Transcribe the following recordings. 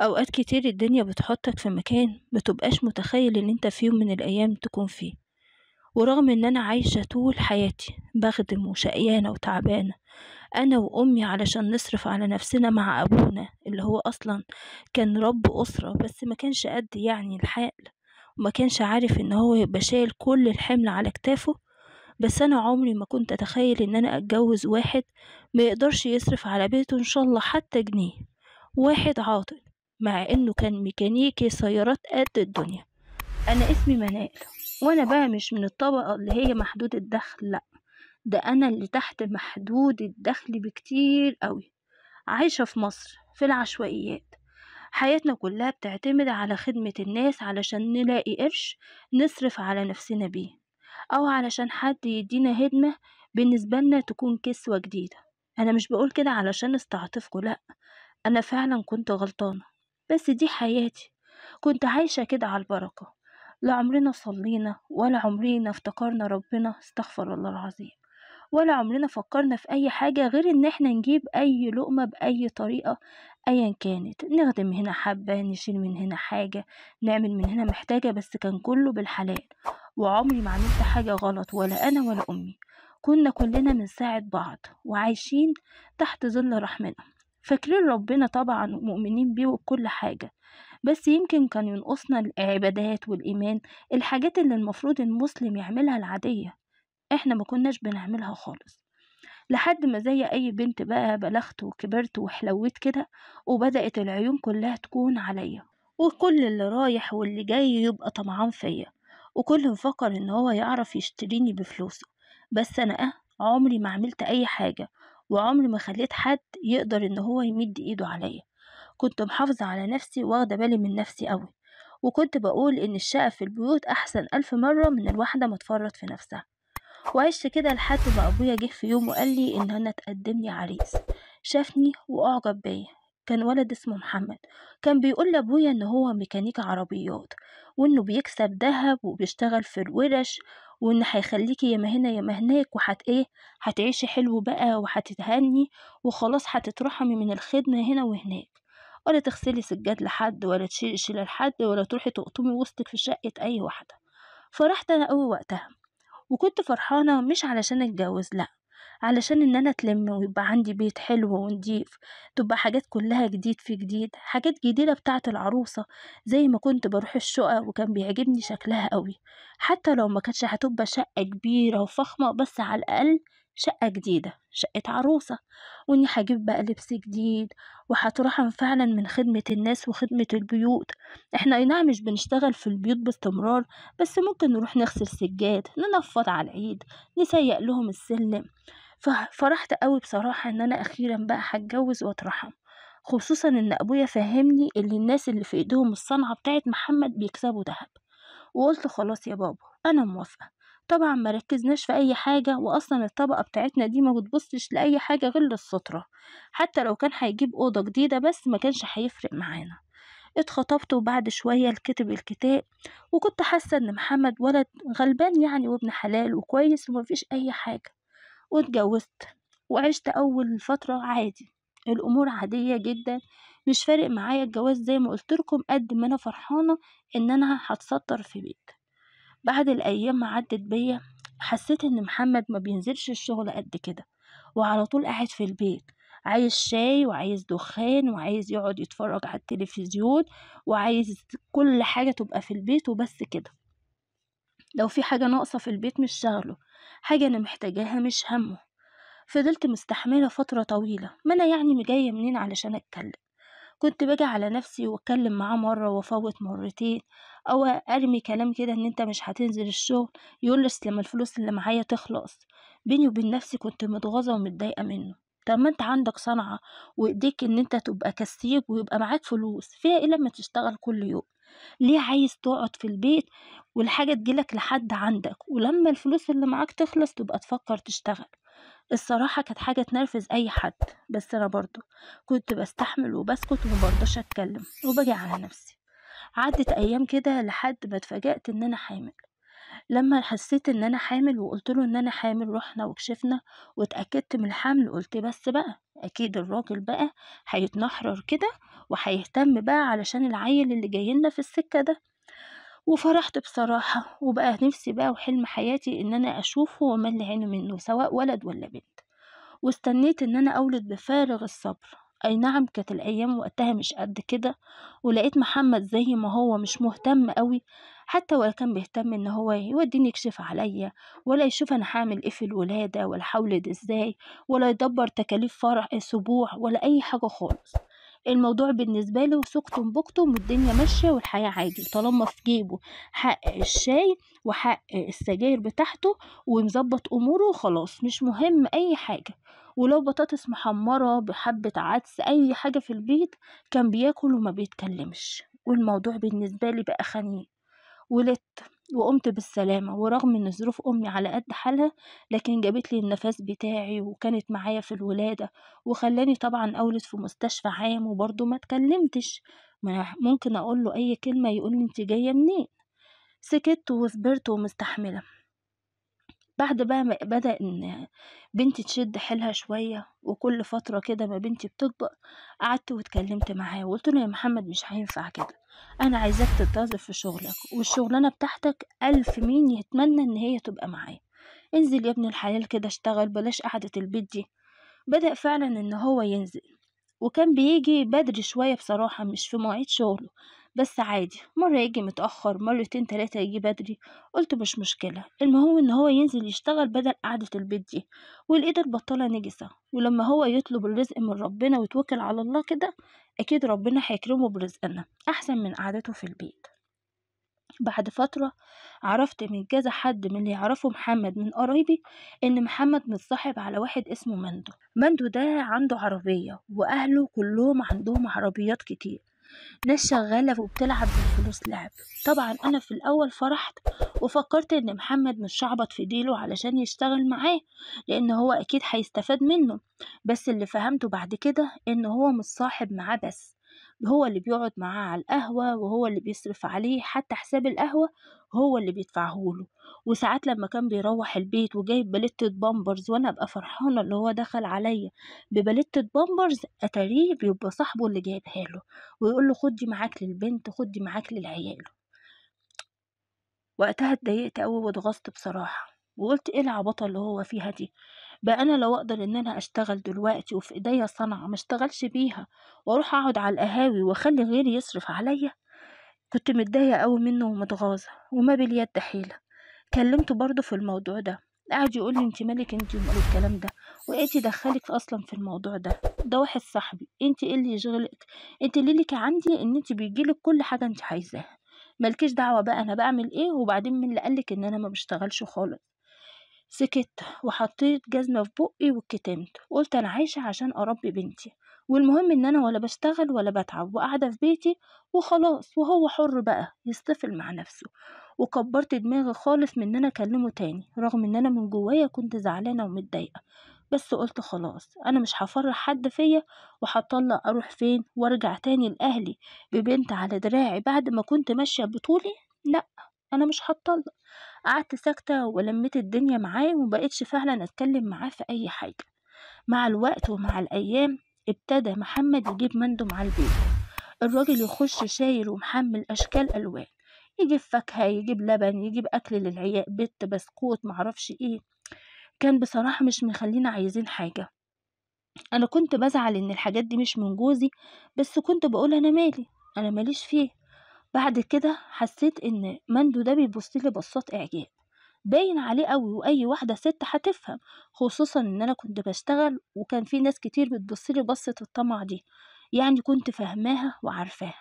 أوقات كتير الدنيا بتحطك في مكان متبقاش متخيل إن أنت في يوم من الأيام تكون فيه ورغم إن أنا عايشة طول حياتي بخدم وشقيانة وتعبانة أنا وأمي علشان نصرف على نفسنا مع أبونا اللي هو أصلا كان رب أسرة بس ما كانش قد يعني الحال وما كانش عارف إن هو يبقى شايل كل الحمل على كتافه بس أنا عمري ما كنت أتخيل إن أنا أتجوز واحد ما يقدرش يصرف على بيته إن شاء الله حتى جنيه واحد عاطل مع إنه كان ميكانيكي سيارات قد الدنيا أنا اسمي منال وأنا بقى مش من الطبقة اللي هي محدود الدخل لأ ده أنا اللي تحت محدود الدخل بكتير قوي عايشة في مصر في العشوائيات حياتنا كلها بتعتمد على خدمة الناس علشان نلاقي قرش نصرف على نفسنا بيه أو علشان حد يدينا هدمة بالنسبة لنا تكون كسوة جديدة أنا مش بقول كده علشان استعطفكوا لأ أنا فعلا كنت غلطانة بس دي حياتي كنت عايشة كده على البركة لا عمرنا صلينا ولا عمرنا افتكرنا ربنا استغفر الله العظيم ولا عمرنا فكرنا في أي حاجة غير إن احنا نجيب أي لقمة بأي طريقة أيا كانت نخدم هنا حبة نشيل من هنا حاجة نعمل من هنا محتاجة بس كان كله بالحلال وعمري ما عملت حاجة غلط ولا أنا ولا أمي كنا كلنا بنساعد بعض وعايشين تحت ظل رحمنا فاكرين ربنا طبعا مؤمنين بيه وبكل حاجة بس يمكن كان ينقصنا العبادات والإيمان الحاجات اللي المفروض المسلم يعملها العادية احنا ما كناش بنعملها خالص لحد ما زي أي بنت بقى بلغت وكبرت وحلوت كده وبدأت العيون كلها تكون عليا وكل اللي رايح واللي جاي يبقى طمعان فيا وكل مفكر إن هو يعرف يشتريني بفلوسه بس أنا أه عمري ما عملت أي حاجة وعمري ما خليت حد يقدر ان هو يمد ايده عليا كنت محافظة على نفسي واخدة بالي من نفسي قوي وكنت بقول ان الشقة في البيوت احسن الف مرة من الواحدة ما تفرط في نفسها وعشت كده لحد ما ابويا جه في يوم وقال لي ان انا تقدم لي عريس شافني واعجب بيا كان ولد اسمه محمد كان بيقول لابويا ان هو ميكانيكا عربيات وانه بيكسب ذهب وبيشتغل في الورش وان هيخليكي ما هنا ما هناك وحت ايه هتعيشي حلو بقى وهتتهني وخلاص هتترحمي من الخدمة هنا وهناك ولا تغسلي سجاد لحد ولا تشيلي شيله لحد ولا تروحي تقطمي وسطك في شقة أي واحدة فرحت أنا قوي وقتها وكنت فرحانة مش علشان اتجوز لأ علشان ان انا اتلم ويبقى عندي بيت حلو ونضيف تبقى حاجات كلها جديد في جديد حاجات جديدة بتاعة العروسة زي ما كنت بروح الشقق وكان بيعجبني شكلها قوي حتى لو ما كانتش هتبقى شقة كبيرة وفخمة بس على الاقل شقة جديدة شقة عروسة وإني هجيب بقى لبس جديد وهترحم فعلا من خدمة الناس وخدمة البيوت إحنا أي نعم مش بنشتغل في البيوت باستمرار بس ممكن نروح نغسل سجاد ننفض على العيد نسيق لهم السلم فرحت قوي بصراحة إن أنا أخيرا بقى هتجوز وأترحم خصوصا إن أبويا فهمني اللي الناس اللي في إيدهم الصنعة بتاعت محمد بيكسبوا دهب وقلت خلاص يا بابا أنا موافقة طبعا ما ركزناش في اي حاجة واصلا الطبقة بتاعتنا دي ما بتبصش لاي حاجة غير للسطرة حتى لو كان هيجيب اوضة جديدة بس ما كانش هيفرق معانا اتخطبت وبعد شوية الكتب الكتاب وكنت حاسة ان محمد ولد غلبان يعني وابن حلال وكويس ومفيش اي حاجة واتجوزت وعشت اول فترة عادي الامور عادية جدا مش فارق معايا الجواز زي ما قلت لكم قد ما انا فرحانة ان انا هتسطر في بيت بعد الأيام ما عدت بيا حسيت إن محمد ما بينزلش الشغل قد كده وعلى طول قاعد في البيت عايز شاي وعايز دخان وعايز يقعد يتفرج على التلفزيون وعايز كل حاجة تبقى في البيت وبس كده لو في حاجة ناقصة في البيت مش شغله حاجة أنا محتاجاها مش همه فضلت مستحملة فترة طويلة ما أنا يعني مجاية منين علشان أتكلم كنت باجي على نفسي واتكلم معاه مرة وافوت مرتين او ارمي كلام كده ان انت مش هتنزل الشغل يقول اصل لما الفلوس اللي معايا تخلص بيني وبين نفسي كنت متغاظة ومتضايقة منه طب ما انت عندك صنعة وايديك ان انت تبقى كسيب ويبقى معاك فلوس فيها ايه لما تشتغل كل يوم ليه عايز تقعد في البيت والحاجة تجيلك لحد عندك ولما الفلوس اللي معاك تخلص تبقى تفكر تشتغل الصراحة كانت حاجة تنرفز أي حد بس أنا برضو كنت بستحمل وبسكت ومبرضاش أتكلم وبجي على نفسي عدت أيام كده لحد ما اتفاجأت إن أنا حامل لما حسيت إن أنا حامل وقلت له إن أنا حامل رحنا وكشفنا واتأكدت من الحمل قلت بس بقى أكيد الراجل بقى هيتنحرر كده وهيهتم بقى علشان العيل اللي جايلنا في السكة ده وفرحت بصراحة وبقى نفسي بقى وحلم حياتي إن أنا أشوفه وأملي عينه منه سواء ولد ولا بنت واستنيت إن أنا أولد بفارغ الصبر أي نعم كانت الأيام وقتها مش قد كده ولقيت محمد زي ما هو مش مهتم قوي حتى ولا كان بيهتم إن هو يوديني يكشف عليا ولا يشوف أنا هعمل إيه في الولادة ولا هولد إزاي ولا يدبر تكاليف فرح أسبوع ولا أي حاجة خالص الموضوع بالنسبة له سكتم بكتم والدنيا ماشية والحياة عادي طالما في جيبه حق الشاي وحق السجاير بتاعته ومظبط أموره وخلاص مش مهم أي حاجة ولو بطاطس محمرة بحبة عدس أي حاجة في البيت كان بياكل وما بيتكلمش والموضوع بالنسبة لي بقى خنيق ولدت وقمت بالسلامة ورغم ان ظروف امي على قد حالها لكن جابت لي النفس بتاعي وكانت معايا في الولادة وخلاني طبعا اولد في مستشفى عام وبرضه ما اتكلمتش ممكن اقول له اي كلمة يقول لي انت جاية منين سكت وصبرت ومستحملة بعد بقى ما بدأ إن بنتي تشد حيلها شوية وكل فترة كده ما بنتي بتطبق قعدت واتكلمت معاه وقلت له يا محمد مش هينفع كده انا عايزاك تتظف في شغلك والشغلانه بتاعتك الف مين يتمنى ان هي تبقى معايا انزل يا ابن الحلال كده اشتغل بلاش قعده البيت دي بدأ فعلا ان هو ينزل وكان بيجي بدري شوية بصراحة مش في مواعيد شغله بس عادي مرة يجي متأخر مرتين تلاتة يجي بدري قلت مش مشكلة المهم إن هو ينزل يشتغل بدل قعدة البيت دي والإيد البطالة نجسة ولما هو يطلب الرزق من ربنا ويتوكل على الله كده أكيد ربنا هيكرمه برزقنا أحسن من قعدته في البيت بعد فترة عرفت من كذا حد من اللي يعرفه محمد من قرايبي إن محمد متصاحب على واحد اسمه مندو مندو ده عنده عربية وأهله كلهم عندهم عربيات كتير ناس شغالة وبتلعب بالفلوس لعب طبعا أنا في الأول فرحت وفكرت إن محمد مش شعبط في ديله علشان يشتغل معاه لأن هو أكيد هيستفاد منه بس اللي فهمته بعد كده إن هو مش صاحب معاه بس هو اللي بيقعد معاه على القهوة وهو اللي بيصرف عليه حتى حساب القهوة هو اللي بيدفعهوله وساعات لما كان بيروح البيت وجايب باليتة بامبرز وانا ابقى فرحانة اللي هو دخل عليا بباليتة بامبرز اتاريه بيبقى صاحبه اللي جايبها له ويقول له خدي معاك للبنت خدي معاك للعيال وقتها اتضايقت قوي واتغصت بصراحة وقلت ايه العبطة اللي هو فيها دي بقى انا لو اقدر ان انا اشتغل دلوقتي وفي ايديا صنعة ما اشتغلش بيها واروح اقعد على القهاوي واخلي غيري يصرف عليا كنت متضايقة قوي منه ومتغاظة وما باليد حيلة كلمته برضه في الموضوع ده قعد يقول لي انت مالك انت ومال الكلام ده وايه دخلك اصلا في الموضوع ده ده واحد صاحبي انت ايه اللي يشغلك انت اللي لك عندي ان انت بيجيلك كل حاجه انت عايزاها مالكيش دعوه بقى انا بعمل ايه وبعدين مين اللي قالك ان انا ما بشتغلش خالص سكت وحطيت جزمة في بقي واتكتمت قلت أنا عايشة عشان أربي بنتي والمهم إن أنا ولا بشتغل ولا بتعب وقاعدة في بيتي وخلاص وهو حر بقى يستفل مع نفسه وكبرت دماغي خالص من إن أنا أكلمه تاني رغم إن أنا من جوايا كنت زعلانة ومتضايقة بس قلت خلاص أنا مش هفرح حد فيا وهطلع أروح فين وأرجع تاني لأهلي ببنت على دراعي بعد ما كنت ماشية بطولي لأ أنا مش هطلع قعدت ساكتة ولميت الدنيا معاه ومبقتش فعلا أتكلم معاه في أي حاجة مع الوقت ومع الأيام ابتدى محمد يجيب مندم مع البيت الراجل يخش شاير ومحمل أشكال ألوان يجيب فاكهة يجيب لبن يجيب أكل للعياء بيت بسكوت معرفش إيه كان بصراحة مش مخلينا عايزين حاجة أنا كنت بزعل إن الحاجات دي مش من جوزي بس كنت بقول أنا مالي أنا ماليش فيه بعد كده حسيت إن مندو ده بيبصلي بصات إعجاب باين عليه قوي وأي واحدة ست هتفهم خصوصا إن أنا كنت بشتغل وكان في ناس كتير بتبصلي بصة الطمع دي يعني كنت فاهماها وعارفاها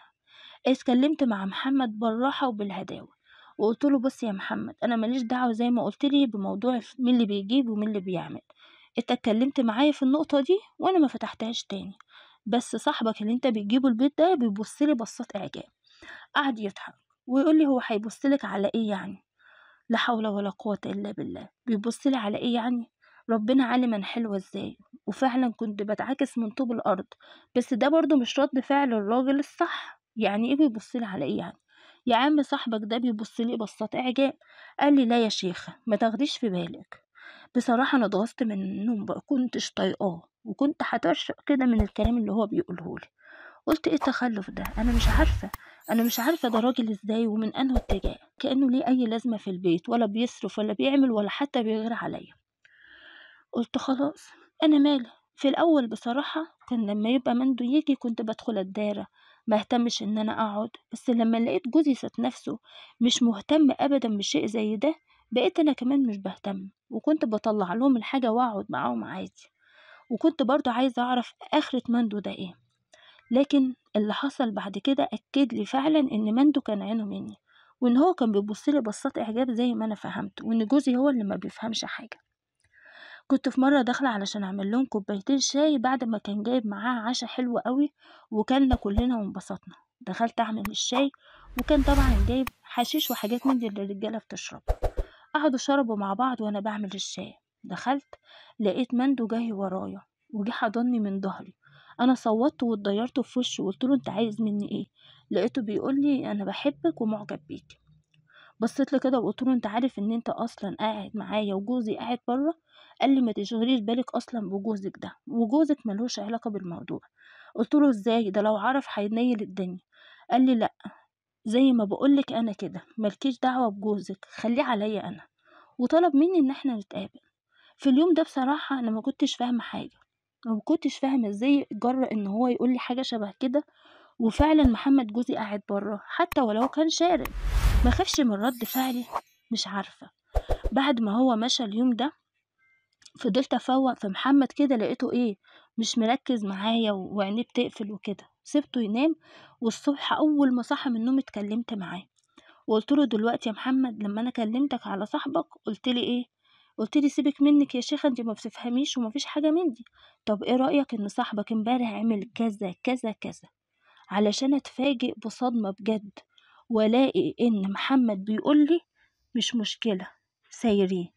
اتكلمت مع محمد بالراحة وبالهداوة وقلت له بص يا محمد انا ماليش دعوه زي ما قلت لي بموضوع مين اللي بيجيب ومين اللي بيعمل انت اتكلمت معايا في النقطه دي وانا ما فتحتهاش تاني بس صاحبك اللي انت بتجيبه البيت ده بيبص لي بصات اعجاب قعد يضحك ويقول لي هو هيبصلك على ايه يعني لا حول ولا قوة الا بالله بيبصلي على ايه يعني ربنا عالم انا حلوة ازاي وفعلا كنت بتعاكس من طوب الارض بس ده برضو مش رد فعل الراجل الصح يعني ايه بيبصلي على ايه يعني يا عم صاحبك ده بيبصلي بصات اعجاب قال لي لا يا شيخة ما تاخديش في بالك بصراحة أنا اتغصت من النوم بقى كنتش طايقاه وكنت هترشق كده من الكلام اللي هو بيقوله لي قلت ايه التخلف ده انا مش عارفة انا مش عارفه ده راجل ازاي ومن انه اتجاه كانه ليه اي لازمه في البيت ولا بيصرف ولا بيعمل ولا حتى بيغير عليا قلت خلاص انا مالي في الاول بصراحه كان لما يبقى مندو يجي كنت بدخل الدايره ما اهتمش ان انا اقعد بس لما لقيت جوزي ست نفسه مش مهتم ابدا بشيء زي ده بقيت انا كمان مش بهتم وكنت بطلع لهم الحاجه واقعد معاهم عادي وكنت برضو عايزه اعرف اخره مندو ده ايه لكن اللي حصل بعد كده أكد لي فعلا إن مندو كان عينه مني وإن هو كان بيبصلي بصات إعجاب زي ما أنا فهمت وإن جوزي هو اللي ما بيفهمش حاجة كنت في مرة داخلة علشان أعمل لهم كوبايتين شاي بعد ما كان جايب معاه عشا حلو قوي وكلنا كلنا وانبسطنا دخلت أعمل الشاي وكان طبعا جايب حشيش وحاجات من دي اللي الرجالة بتشربها قعدوا شربوا مع بعض وأنا بعمل الشاي دخلت لقيت مندو جاي ورايا وجه حضني من ظهري انا صوتت واتضيرت في وشه وقلت له انت عايز مني ايه لقيته بيقول لي انا بحبك ومعجب بيك بصيت له كده وقلت له انت عارف ان انت اصلا قاعد معايا وجوزي قاعد بره قال لي ما تشغليش بالك اصلا بجوزك ده وجوزك ملوش علاقه بالموضوع قلت له ازاي ده لو عرف هينيل الدنيا قال لي لا زي ما بقولك انا كده ملكيش دعوه بجوزك خليه عليا انا وطلب مني ان احنا نتقابل في اليوم ده بصراحه انا ما كنتش فاهمه حاجه ما كنتش فاهمة إزاي جرّأ إن هو يقول لي حاجة شبه كده، وفعلًا محمد جوزي قاعد برّه، حتى ولو كان شارد، ما خافش من رد فعلي؟ مش عارفة، بعد ما هو مشى اليوم ده فضلت أفوّق في محمد كده لقيته إيه، مش مركّز معايا وعينيه بتقفل وكده، سِبته ينام والصبح أول ما صحى من النوم اتكلمت معاه، وقُلت له: "دلوقتي يا محمد لمّا أنا كلمتك على صاحبك قُلت لي إيه؟" قلت لي سيبك منك يا شيخة انت ما بتفهميش ومفيش حاجة من دي طب ايه رأيك ان صاحبك امبارح عمل كذا كذا كذا علشان اتفاجئ بصدمة بجد والاقي ان محمد بيقول لي مش مشكلة سايريه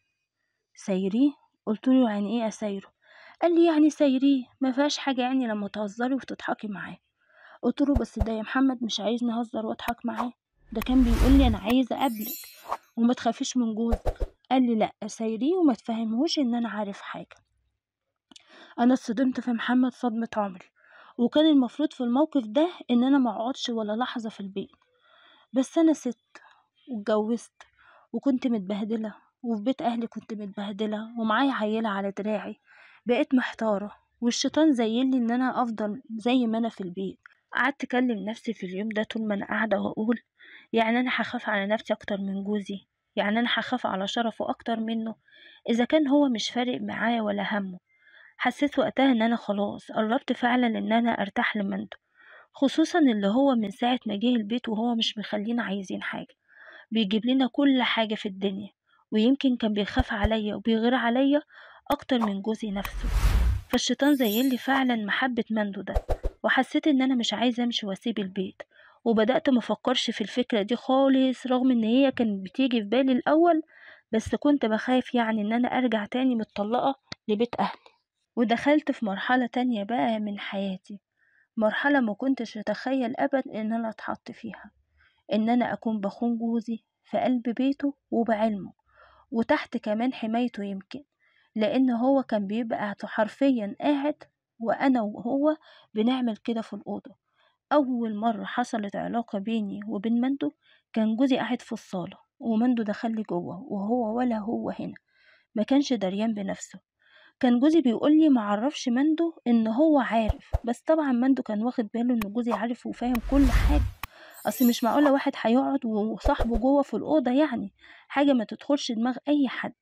سايريه قلت له يعني ايه اسايره قال لي يعني سايريه ما فيهاش حاجة يعني لما تهزري وتضحكي معاه قلت له بس ده يا محمد مش عايزني اهزر واضحك معاه ده كان بيقول لي انا عايزه اقابلك وما تخافيش من جوزك قال لي لا سايريه وما تفهمهوش ان انا عارف حاجه انا اتصدمت في محمد صدمه عمري وكان المفروض في الموقف ده ان انا ما اقعدش ولا لحظه في البيت بس انا ست واتجوزت وكنت متبهدله وفي بيت اهلي كنت متبهدله ومعايا عيله على دراعي بقيت محتاره والشيطان زيلي ان انا افضل زي ما انا في البيت قعدت اكلم نفسي في اليوم ده طول ما انا قاعده واقول يعني انا هخاف على نفسي اكتر من جوزي يعني أنا هخاف على شرفه أكتر منه إذا كان هو مش فارق معايا ولا همه حسيت وقتها إن أنا خلاص قربت فعلا إن أنا أرتاح لمنته خصوصا اللي هو من ساعة ما جه البيت وهو مش مخلينا عايزين حاجة بيجيب لنا كل حاجة في الدنيا ويمكن كان بيخاف عليا وبيغير عليا أكتر من جوزي نفسه فالشيطان زي اللي فعلا محبة مندو ده وحسيت إن أنا مش عايزة أمشي وأسيب البيت وبدأت مفكرش في الفكرة دي خالص رغم ان هي كانت بتيجي في بالي الاول بس كنت بخاف يعني ان انا ارجع تاني متطلقة لبيت اهلي ودخلت في مرحلة تانية بقى من حياتي مرحلة ما كنتش اتخيل ابدا ان انا اتحط فيها ان انا اكون بخون جوزي في قلب بيته وبعلمه وتحت كمان حمايته يمكن لان هو كان بيبقى حرفيا قاعد وانا وهو بنعمل كده في الاوضه أول مرة حصلت علاقة بيني وبين مندو كان جوزي قاعد في الصالة ومندو لي جوه وهو ولا هو هنا ما كانش دريان بنفسه كان جوزي بيقولي معرفش مندو ان هو عارف بس طبعا مندو كان واخد باله ان جوزي عارف وفاهم كل حاجة اصل مش معقولة واحد هيقعد وصاحبه جوه في الأوضة يعني حاجة ما تدخلش دماغ اي حد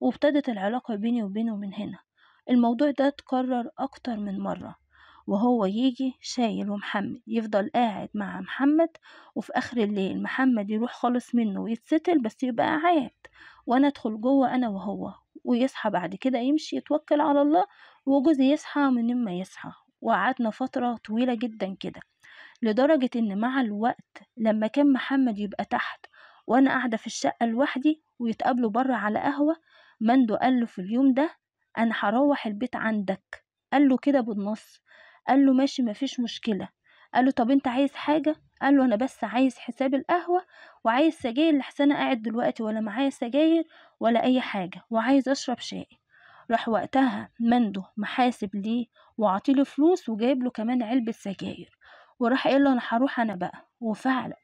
وابتدت العلاقة بيني وبينه من هنا الموضوع ده اتكرر اكتر من مرة وهو يجي شايل ومحمد يفضل قاعد مع محمد وفي آخر الليل محمد يروح خالص منه ويتستل بس يبقى قاعد وأنا أدخل جوه أنا وهو ويصحى بعد كده يمشي يتوكل على الله وجوزي يصحى من ما يصحى وقعدنا فترة طويلة جدا كده لدرجة إن مع الوقت لما كان محمد يبقى تحت وأنا قاعدة في الشقة لوحدي ويتقابلوا بره على قهوة مندو قال له في اليوم ده أنا هروح البيت عندك قال له كده بالنص قال له ماشي مفيش مشكلة قال له طب انت عايز حاجة قال له انا بس عايز حساب القهوة وعايز سجاير لحسن انا قاعد دلوقتي ولا معايا سجاير ولا اي حاجة وعايز اشرب شاي راح وقتها منده محاسب ليه وعطيله فلوس وجايب له كمان علبة سجاير وراح قال له انا هروح انا بقى وفعلا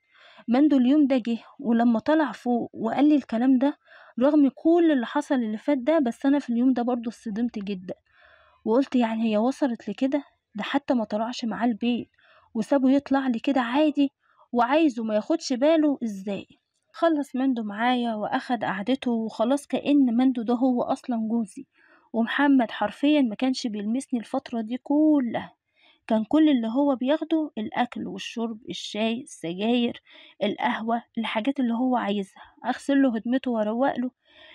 مندو اليوم ده جه ولما طلع فوق وقال لي الكلام ده رغم كل اللي حصل اللي فات ده بس انا في اليوم ده برضه اتصدمت جدا وقلت يعني هي وصلت لكده ده حتى ما طلعش معاه البيت وسابه يطلع لي كده عادي وعايزه ما ياخدش باله ازاي خلص مندو معايا واخد قعدته وخلاص كأن مندو ده هو اصلا جوزي ومحمد حرفيا ما كانش بيلمسني الفترة دي كلها كان كل اللي هو بياخده الأكل والشرب الشاي السجاير القهوة الحاجات اللي هو عايزها أغسله هدمته وأروقله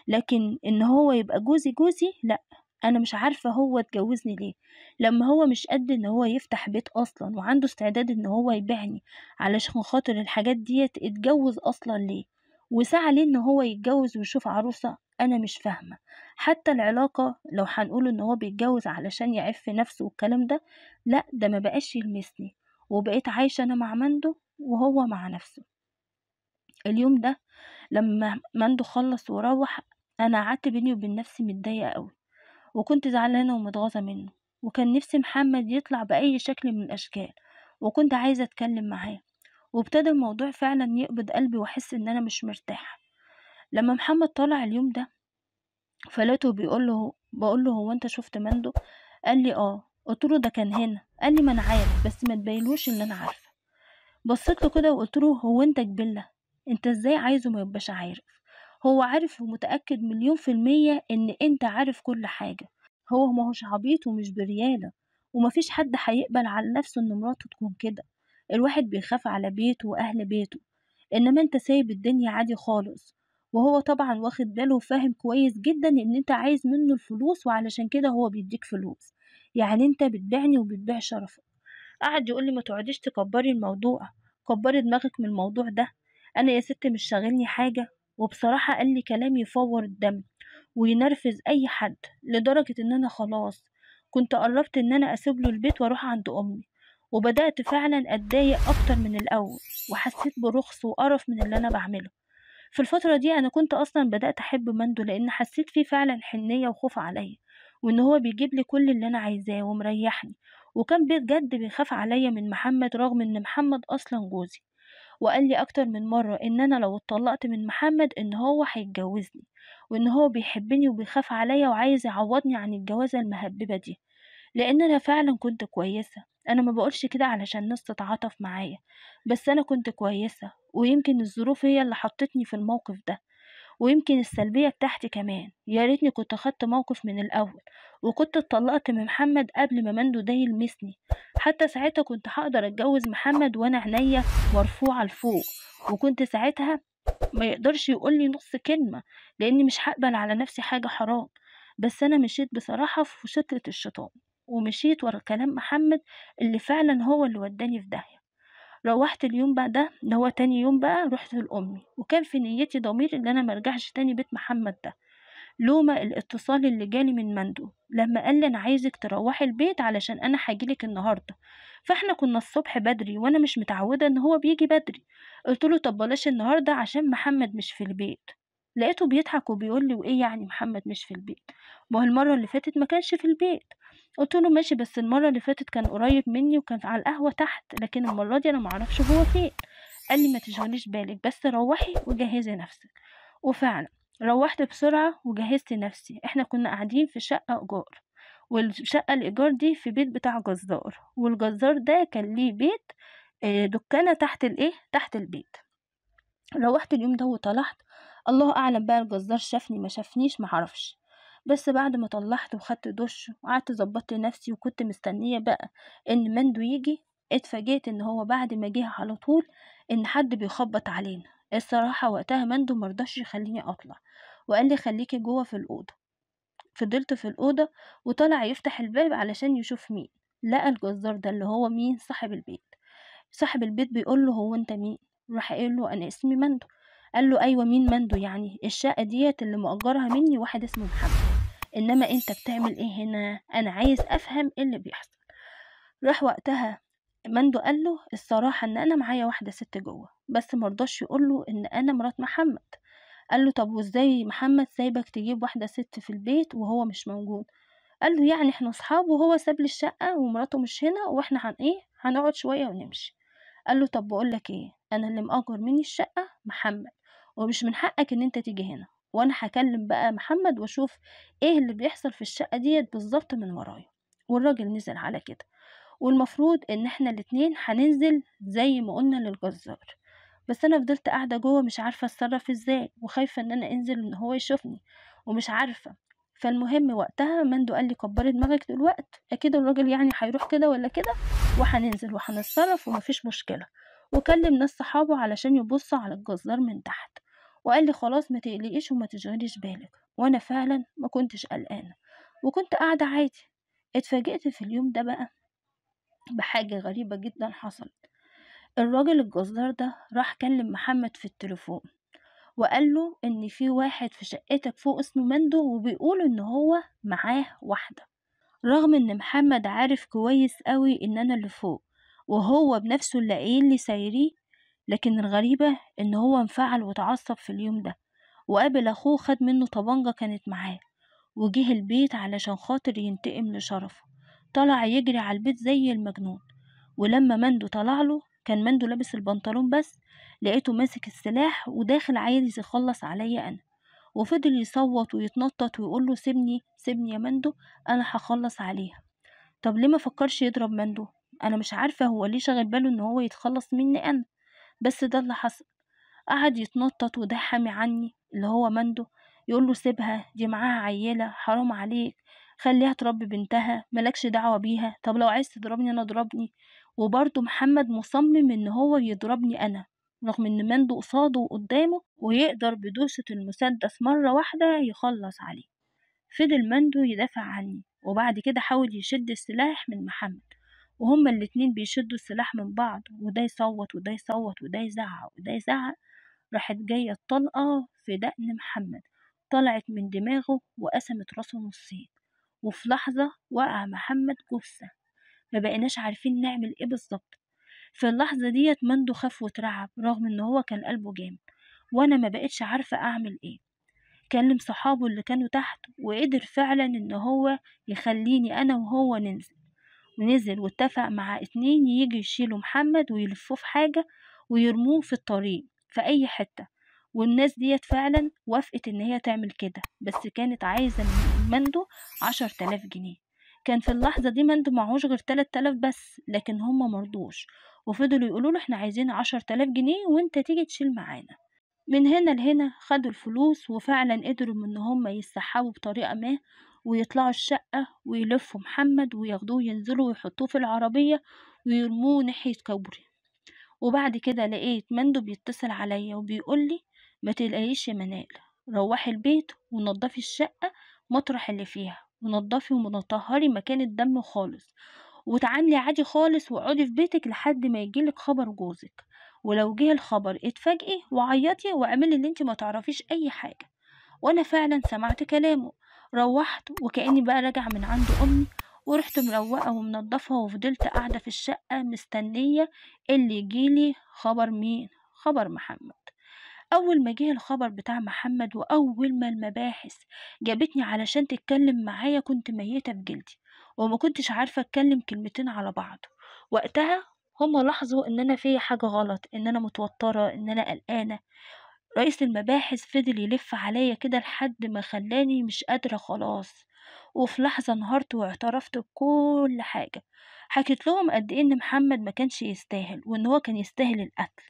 لكن إن هو يبقى جوزي جوزي لأ أنا مش عارفة هو اتجوزني ليه لما هو مش قد إن هو يفتح بيت أصلا وعنده استعداد إن هو يبيعني علشان خاطر الحاجات ديت اتجوز أصلا ليه وسعى ليه إن هو يتجوز ويشوف عروسة أنا مش فاهمة حتى العلاقة لو هنقول إن هو بيتجوز علشان يعف نفسه والكلام ده لأ ده ما بقاش يلمسني وبقيت عايشة أنا مع مندو وهو مع نفسه اليوم ده لما مندو خلص وروح أنا قعدت بيني وبين نفسي متضايقة أوي وكنت زعلانة ومتغاظة منه وكان نفسي محمد يطلع بأي شكل من الأشكال وكنت عايزة أتكلم معاه وابتدى الموضوع فعلا يقبض قلبي وأحس إن أنا مش مرتاحة لما محمد طلع اليوم ده فلاته بيقول له بقول له هو أنت شفت مندو قال لي آه قلت له ده كان هنا قال لي ما أنا عارف بس ما تبينلوش إن أنا عارفة بصيت له كده وقلت له هو أنت جبلة أنت إزاي عايزه ما يبقاش عارف هو عارف ومتأكد مليون في المية إن أنت عارف كل حاجة هو هوش عبيط ومش بريالة ومفيش حد هيقبل على نفسه إن مراته تكون كده الواحد بيخاف على بيته وأهل بيته إنما أنت سايب الدنيا عادي خالص وهو طبعا واخد باله وفاهم كويس جدا إن أنت عايز منه الفلوس وعلشان كده هو بيديك فلوس يعني أنت بتبيعني وبتبيع شرفك قعد يقولي ما تقعديش تكبري الموضوع كبري دماغك من الموضوع ده أنا يا ست مش شاغلني حاجة وبصراحة قال لي كلام يفور الدم وينرفز أي حد لدرجة إن أنا خلاص كنت قربت إن أنا أسيب له البيت وأروح عند أمي وبدأت فعلا أتضايق أكتر من الأول وحسيت برخص وقرف من اللي أنا بعمله في الفترة دي أنا كنت أصلا بدأت أحب مندو لأن حسيت فيه فعلا حنية وخوف عليا وإن هو بيجيب لي كل اللي أنا عايزاه ومريحني وكان بجد بيخاف عليا من محمد رغم إن محمد أصلا جوزي وقال لي اكتر من مرة ان انا لو اتطلقت من محمد ان هو هيتجوزني وان هو بيحبني وبيخاف عليا وعايز يعوضني عن الجوازة المهببة دي لان انا فعلا كنت كويسة انا ما بقولش كده علشان الناس تتعاطف معايا بس انا كنت كويسة ويمكن الظروف هي اللي حطتني في الموقف ده ويمكن السلبية بتاعتي كمان يا ريتني كنت أخدت موقف من الأول وكنت اتطلقت من محمد قبل ما مندو ده يلمسني حتى ساعتها كنت هقدر أتجوز محمد وأنا عينيا مرفوعة لفوق وكنت ساعتها ما يقدرش يقولي نص كلمة لأني مش هقبل على نفسي حاجة حرام بس أنا مشيت بصراحة في شطرة الشيطان ومشيت ورا كلام محمد اللي فعلا هو اللي وداني في داهية روحت اليوم بقى ده اللي هو تاني يوم بقى رحت لأمي وكان في نيتي ضمير إن أنا مرجعش تاني بيت محمد ده لوما الاتصال اللي جالي من مندو لما قال لي أنا عايزك تروحي البيت علشان أنا هاجيلك النهاردة فاحنا كنا الصبح بدري وأنا مش متعودة إن هو بيجي بدري قلت له طب بلاش النهاردة عشان محمد مش في البيت لقيته بيضحك وبيقول لي وايه يعني محمد مش في البيت ما هو المره اللي فاتت ما كانش في البيت قلت له ماشي بس المره اللي فاتت كان قريب مني وكان على القهوه تحت لكن المره دي انا ما اعرفش هو فين قال لي ما تشغليش بالك بس روحي وجهزي نفسك وفعلا روحت بسرعه وجهزت نفسي احنا كنا قاعدين في شقه ايجار والشقه الايجار دي في بيت بتاع جزار والجزار ده كان ليه بيت آه، دكانه تحت الايه تحت البيت روحت اليوم ده وطلعت الله اعلم بقى الجزار شافني ما شافنيش ما عرفش بس بعد ما طلعت وخدت دش وقعدت ظبطت نفسي وكنت مستنيه بقى ان مندو يجي اتفاجئت ان هو بعد ما جه على طول ان حد بيخبط علينا الصراحه وقتها مندو مرضاش يخليني اطلع وقال لي خليكي جوه في الاوضه فضلت في الاوضه وطلع يفتح الباب علشان يشوف مين لقى الجزار ده اللي هو مين صاحب البيت صاحب البيت بيقول له هو انت مين راح قايل له انا اسمي مندو قال له ايوه مين مندو يعني الشقه ديت اللي مأجرها مني واحد اسمه محمد انما انت بتعمل ايه هنا انا عايز افهم ايه اللي بيحصل راح وقتها مندو قال له الصراحه ان انا معايا واحده ست جوه بس مرضاش يقول له ان انا مرات محمد قال له طب وازاي محمد سايبك تجيب واحده ست في البيت وهو مش موجود قال له يعني احنا اصحاب وهو ساب لي الشقه ومراته مش هنا واحنا هن ايه هنقعد شويه ونمشي قال له طب بقول لك ايه انا اللي مأجر مني الشقه محمد ومش من حقك ان انت تيجي هنا وانا هكلم بقى محمد واشوف ايه اللي بيحصل في الشقه ديت بالظبط من ورايا والراجل نزل على كده والمفروض ان احنا الاتنين هننزل زي ما قلنا للجزار بس انا فضلت قاعده جوه مش عارفه اتصرف ازاي وخايفه ان انا انزل ان هو يشوفني ومش عارفه فالمهم وقتها مندو قال لي كبري دماغك دلوقتي اكيد الراجل يعني هيروح كده ولا كده وهننزل وهنتصرف ومفيش مشكله وكلم ناس صحابه علشان يبصوا على الجزار من تحت وقال لي خلاص ما تقلقيش وما تشغليش بالك وانا فعلا ما كنتش قلقانه وكنت قاعده عادي اتفاجئت في اليوم ده بقى بحاجه غريبه جدا حصلت الراجل الجزار ده راح كلم محمد في التليفون وقال له ان في واحد في شقتك فوق اسمه مندو وبيقول ان هو معاه واحده رغم ان محمد عارف كويس قوي ان انا اللي فوق وهو بنفسه اللي قايل لي سايريه لكن الغريبة إن هو انفعل وتعصب في اليوم ده وقابل أخوه خد منه طبنجة كانت معاه وجه البيت علشان خاطر ينتقم لشرفه طلع يجري على البيت زي المجنون ولما مندو طلع له كان مندو لابس البنطلون بس لقيته ماسك السلاح وداخل عايز يخلص عليا أنا وفضل يصوت ويتنطط ويقول له سيبني سيبني يا مندو أنا هخلص عليها طب ليه ما فكرش يضرب مندو أنا مش عارفة هو ليه شغل باله إن هو يتخلص مني أنا بس ده اللي حصل قعد يتنطط وده حامي عني اللي هو مندو يقوله سيبها دي معاها عيلة حرام عليك خليها تربي بنتها ملكش دعوة بيها طب لو عايز تضربني أنا اضربني وبرضه محمد مصمم إن هو يضربني أنا رغم إن مندو قصاده وقدامه ويقدر بدوسة المسدس مرة واحدة يخلص عليه فضل مندو يدافع عني وبعد كده حاول يشد السلاح من محمد وهما الاتنين بيشدوا السلاح من بعض وده يصوت وده يصوت وده يزعق وده يزعق راحت جاية الطلقة في دقن محمد طلعت من دماغه وقسمت راسه نصين وفي لحظة وقع محمد جثة ما بقيناش عارفين نعمل ايه بالظبط في اللحظة ديت مندو خاف واترعب رغم ان هو كان قلبه جامد وانا ما بقتش عارفة اعمل ايه كلم صحابه اللي كانوا تحت وقدر فعلا ان هو يخليني انا وهو ننزل نزل واتفق مع اتنين يجي يشيلوا محمد ويلفوه في حاجة ويرموه في الطريق في أي حتة والناس ديت فعلا وافقت إن هي تعمل كده بس كانت عايزة من مندو عشر تلاف جنيه كان في اللحظة دي مندو معهوش غير تلات تلاف بس لكن هما مرضوش وفضلوا يقولوا له احنا عايزين عشر تلاف جنيه وانت تيجي تشيل معانا من هنا لهنا خدوا الفلوس وفعلا قدروا ان هم يستحووا بطريقة ما ويطلعوا الشقة ويلفوا محمد وياخدوه ينزلوا ويحطوه في العربية ويرموه ناحية كوبري وبعد كده لقيت مندو بيتصل عليا وبيقولي ما تلاقيش يا منال روحي البيت ونضفي الشقة مطرح اللي فيها ونضفي ومطهري مكان الدم خالص وتعاملي عادي خالص واقعدي في بيتك لحد ما يجيلك خبر جوزك ولو جه الخبر اتفاجئي وعيطي واعملي اللي انت ما تعرفيش اي حاجه وانا فعلا سمعت كلامه روحت وكأني بقى راجع من عند أمي ورحت مروقة ومنضفة وفضلت قاعدة في الشقة مستنية اللي يجيلي خبر مين خبر محمد أول ما جه الخبر بتاع محمد وأول ما المباحث جابتني علشان تتكلم معايا كنت ميتة بجلدي وما كنتش عارفة أتكلم كلمتين على بعض وقتها هما لاحظوا إن أنا فيا حاجة غلط إن أنا متوترة إن أنا قلقانة رئيس المباحث فضل يلف عليا كده لحد ما خلاني مش قادرة خلاص وفي لحظة انهارت واعترفت بكل حاجة حكيت لهم قد ايه ان محمد ما كانش يستاهل وان هو كان يستاهل القتل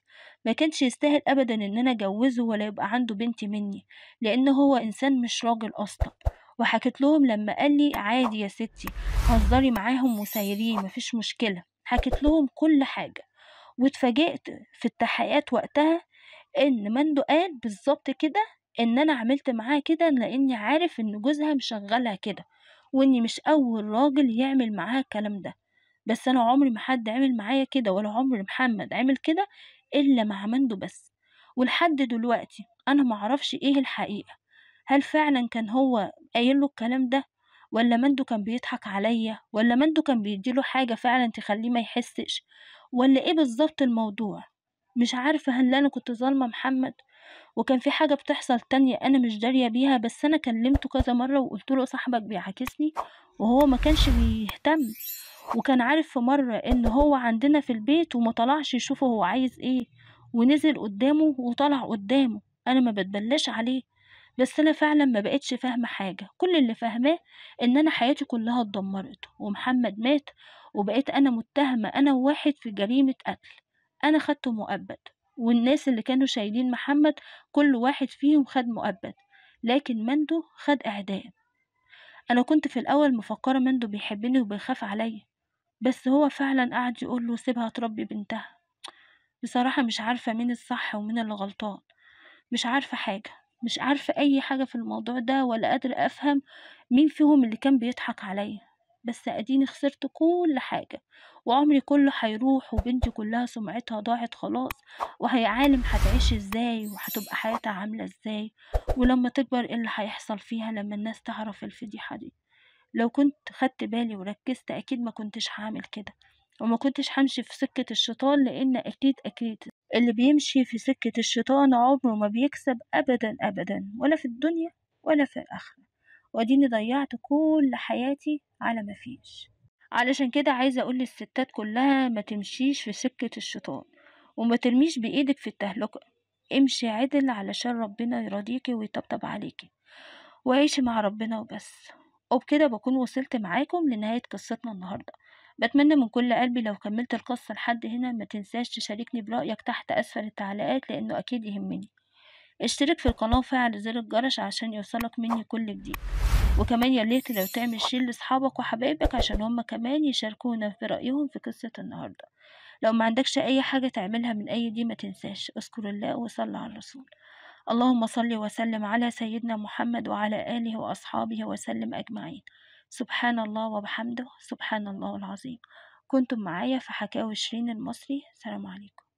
ما كانش يستاهل ابدا ان انا اجوزه ولا يبقى عنده بنتي مني لان هو انسان مش راجل اصلا وحكيت لهم لما قال لي عادي يا ستي هزري معاهم وسايريه مفيش مشكلة حكيت لهم كل حاجة واتفاجئت في التحقيقات وقتها إن مندو قال بالظبط كده إن أنا عملت معاها كده لإني عارف إن جوزها مشغلها كده وإني مش أول راجل يعمل معاها الكلام ده بس أنا عمري ما حد عمل معايا كده ولا عمر محمد عمل كده إلا مع مندو بس ولحد دلوقتي أنا معرفش إيه الحقيقة هل فعلا كان هو قايل له الكلام ده ولا مندو كان بيضحك عليا ولا مندو كان بيديله حاجة فعلا تخليه ما يحسش ولا ايه بالظبط الموضوع مش عارفة هل أنا كنت ظالمة محمد وكان في حاجة بتحصل تانية أنا مش دارية بيها بس أنا كلمته كذا مرة وقلت له صاحبك بيعاكسني وهو ما كانش بيهتم وكان عارف في مرة إن هو عندنا في البيت وما طلعش يشوفه هو عايز إيه ونزل قدامه وطلع قدامه أنا ما بتبلش عليه بس أنا فعلا ما بقتش فاهمة حاجة كل اللي فاهماه إن أنا حياتي كلها اتدمرت ومحمد مات وبقيت أنا متهمة أنا وواحد في جريمة قتل أنا خدته مؤبد والناس اللي كانوا شايلين محمد كل واحد فيهم خد مؤبد لكن مندو خد إعدام أنا كنت في الأول مفكرة مندو بيحبني وبيخاف عليا بس هو فعلا قعد يقول له سيبها تربي بنتها بصراحة مش عارفة مين الصح ومين اللي غلطان مش عارفة حاجة مش عارفة أي حاجة في الموضوع ده ولا قادرة أفهم مين فيهم اللي كان بيضحك عليا بس اديني خسرت كل حاجة وعمري كله هيروح وبنتي كلها سمعتها ضاعت خلاص وهي عالم هتعيش ازاي وهتبقى حياتها عاملة ازاي ولما تكبر ايه اللي هيحصل فيها لما الناس تعرف الفضيحة دي لو كنت خدت بالي وركزت اكيد ما كنتش هعمل كده وما كنتش همشي في سكة الشيطان لأن أكيد أكيد اللي بيمشي في سكة الشيطان عمره ما بيكسب أبدا أبدا ولا في الدنيا ولا في الآخرة وأديني ضيعت كل حياتي على مفيش علشان كده عايزة أقول للستات كلها ما تمشيش في سكة الشيطان وما ترميش بإيدك في التهلكة امشي عدل علشان ربنا يرضيكي ويطبطب عليكي وعيشي مع ربنا وبس وبكده بكون وصلت معاكم لنهاية قصتنا النهاردة بتمنى من كل قلبي لو كملت القصة لحد هنا ما تنساش تشاركني برأيك تحت أسفل التعليقات لأنه أكيد يهمني اشترك في القناة وفعل زر الجرس عشان يوصلك مني كل جديد وكمان ياليت لو تعمل شير لاصحابك وحبايبك عشان هما كمان يشاركونا في رأيهم في قصة النهاردة لو ما عندكش اي حاجة تعملها من اي دي ما تنساش اذكر الله وصل على الرسول اللهم صل وسلم على سيدنا محمد وعلى آله وأصحابه وسلم أجمعين سبحان الله وبحمده سبحان الله العظيم كنتم معايا في حكاوي شيرين المصري سلام عليكم